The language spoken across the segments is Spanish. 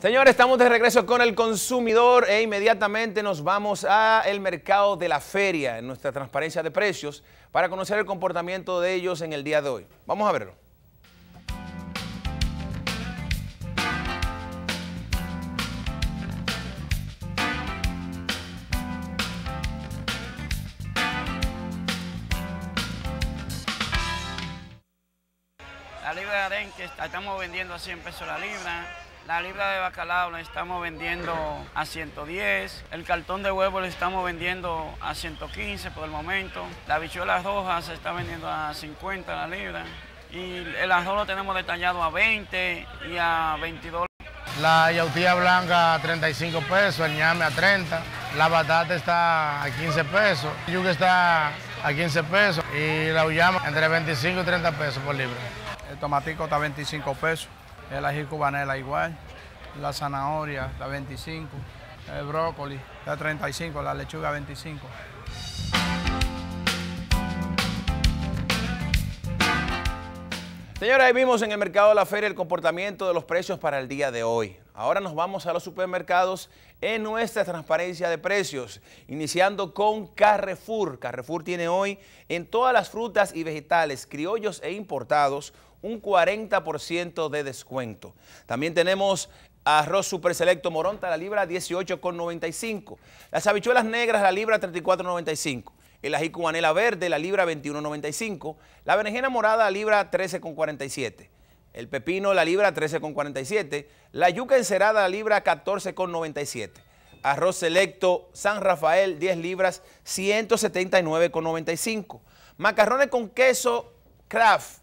Señores, estamos de regreso con el consumidor e inmediatamente nos vamos al mercado de la feria, en nuestra transparencia de precios, para conocer el comportamiento de ellos en el día de hoy. Vamos a verlo. La libra de arenque, estamos vendiendo a 100 pesos la libra la libra de bacalao la estamos vendiendo a 110, el cartón de huevo lo estamos vendiendo a 115 por el momento, la bichuela roja se está vendiendo a 50 la libra y el arroz lo tenemos detallado a 20 y a 22. La yautía blanca a 35 pesos, el ñame a 30, la batata está a 15 pesos, el yuca está a 15 pesos y la uyama entre 25 y 30 pesos por libra. El tomatico está a 25 pesos el ají cubanela igual, la zanahoria, la 25, el brócoli, la 35, la lechuga 25. Señora, ahí vimos en el mercado de la feria el comportamiento de los precios para el día de hoy. Ahora nos vamos a los supermercados en nuestra transparencia de precios, iniciando con Carrefour. Carrefour tiene hoy en todas las frutas y vegetales, criollos e importados, un 40% de descuento. También tenemos arroz super selecto moronta, la libra 18,95. Las habichuelas negras, la libra 34,95. El ají cubanela verde, la libra 21,95. La berenjena morada, la libra 13,47. El pepino, la libra 13,47. La yuca encerada, la libra 14,97. Arroz selecto San Rafael, 10 libras, 179,95. Macarrones con queso Kraft,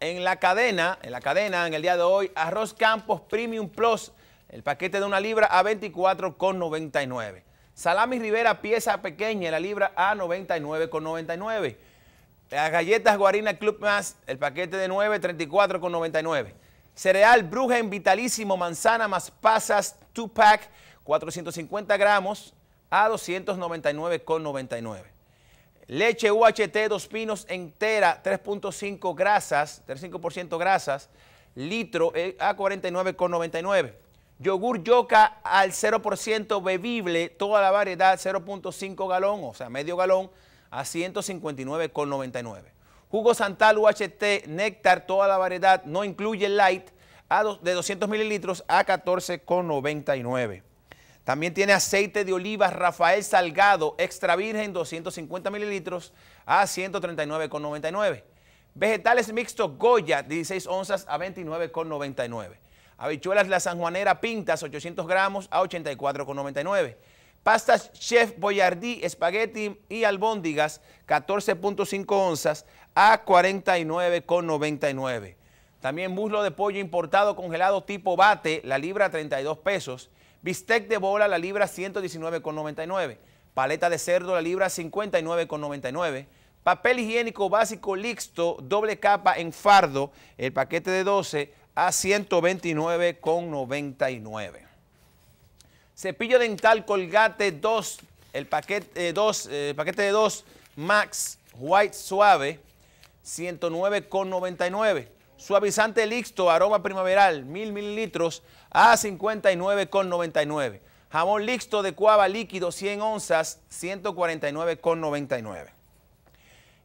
en la cadena, en la cadena, en el día de hoy, arroz Campos Premium Plus, el paquete de una libra a 24,99. Salami Rivera, pieza pequeña, la libra a 99,99. Las galletas Guarina Club Más, el paquete de 9, 34,99. Cereal Brugen Vitalísimo Manzana más pasas 2-pack, 450 gramos a 299,99. Leche UHT, dos pinos entera, 3.5 grasas, 3.5% grasas, litro eh, a 49,99. Yogur Yoka al 0% bebible, toda la variedad 0.5 galón, o sea, medio galón, a 159,99. Jugo Santal UHT Néctar, toda la variedad, no incluye light, de 200 mililitros a 14,99. También tiene aceite de oliva Rafael Salgado, extra virgen, 250 mililitros a 139,99. Vegetales mixtos Goya, 16 onzas a 29,99. Habichuelas La Sanjuanera Pintas, 800 gramos a 84,99. Pastas Chef Boyardí, espagueti y albóndigas, 14.5 onzas a 49,99. También muslo de pollo importado congelado tipo bate, la libra 32 pesos. Bistec de bola la libra 119,99. Paleta de cerdo la libra 59,99. Papel higiénico básico Lixto, doble capa en fardo, el paquete de 12 a 129,99. Cepillo dental Colgate 2, el paquete, eh, eh, paquete de 2 Max White Suave, 109,99. Suavizante Lixto, aroma primaveral, 1000 mililitros a 59,99. Jamón Lixto de Cuava líquido, 100 onzas, 149,99.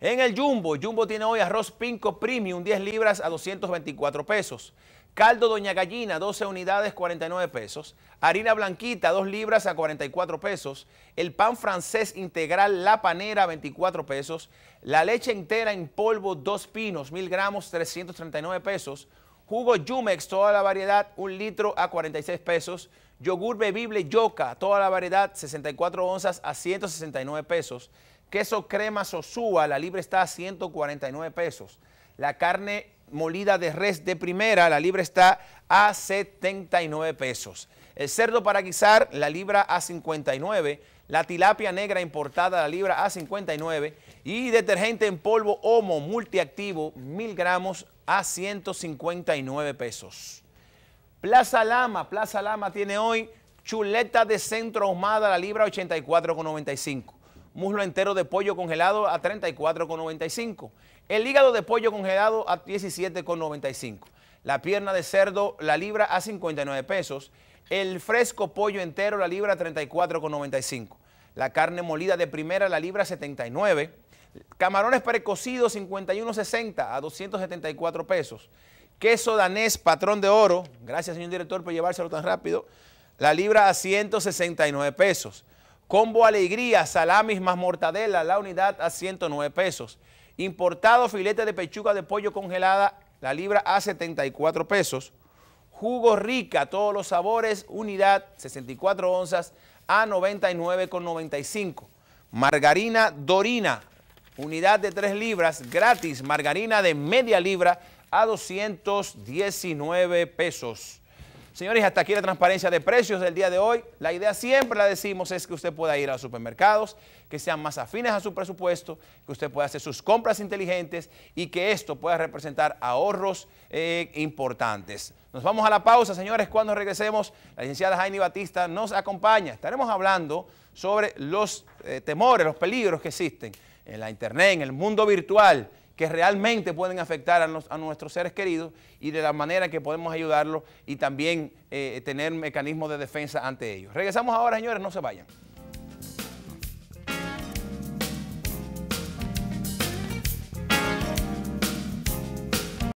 En el Jumbo, Jumbo tiene hoy arroz Pinco Premium, 10 libras a 224 pesos. Caldo Doña Gallina, 12 unidades, 49 pesos. Harina blanquita, 2 libras a 44 pesos. El pan francés integral La Panera, 24 pesos. La leche entera en polvo, 2 pinos, 1000 gramos, 339 pesos. Jugo Jumex, toda la variedad, 1 litro a 46 pesos. Yogur bebible Yoka, toda la variedad, 64 onzas a 169 pesos. Queso crema Sosúa, la libre está a 149 pesos. La carne molida de res de primera, la libra está a 79 pesos. El cerdo para guisar, la libra a 59. La tilapia negra importada, la libra a 59. Y detergente en polvo Homo multiactivo, mil gramos a 159 pesos. Plaza Lama, Plaza Lama tiene hoy chuleta de centro ahumada, la libra 84,95. Muslo entero de pollo congelado a 34,95. El hígado de pollo congelado a 17,95. La pierna de cerdo, la libra a 59 pesos. El fresco pollo entero, la libra a 34,95. La carne molida de primera, la libra a 79. Camarones precocidos 51.60 a 274 pesos. Queso danés patrón de oro, gracias señor director por llevárselo tan rápido, la libra a 169 pesos. Combo alegría, salamis más mortadela, la unidad a 109 pesos. Importado filete de pechuga de pollo congelada, la libra a 74 pesos. Jugo rica, todos los sabores, unidad, 64 onzas a 99,95. Margarina Dorina, unidad de 3 libras, gratis. Margarina de media libra a 219 pesos. Señores, hasta aquí la transparencia de precios del día de hoy. La idea siempre la decimos es que usted pueda ir a los supermercados, que sean más afines a su presupuesto, que usted pueda hacer sus compras inteligentes y que esto pueda representar ahorros eh, importantes. Nos vamos a la pausa, señores. Cuando regresemos, la licenciada Jaime Batista nos acompaña. Estaremos hablando sobre los eh, temores, los peligros que existen en la internet, en el mundo virtual que realmente pueden afectar a, nuestros seres queridos y de la manera que podemos ayudarlos y también eh, tener mecanismos de defensa ante ellos. Regresamos ahora, señores, no se vayan.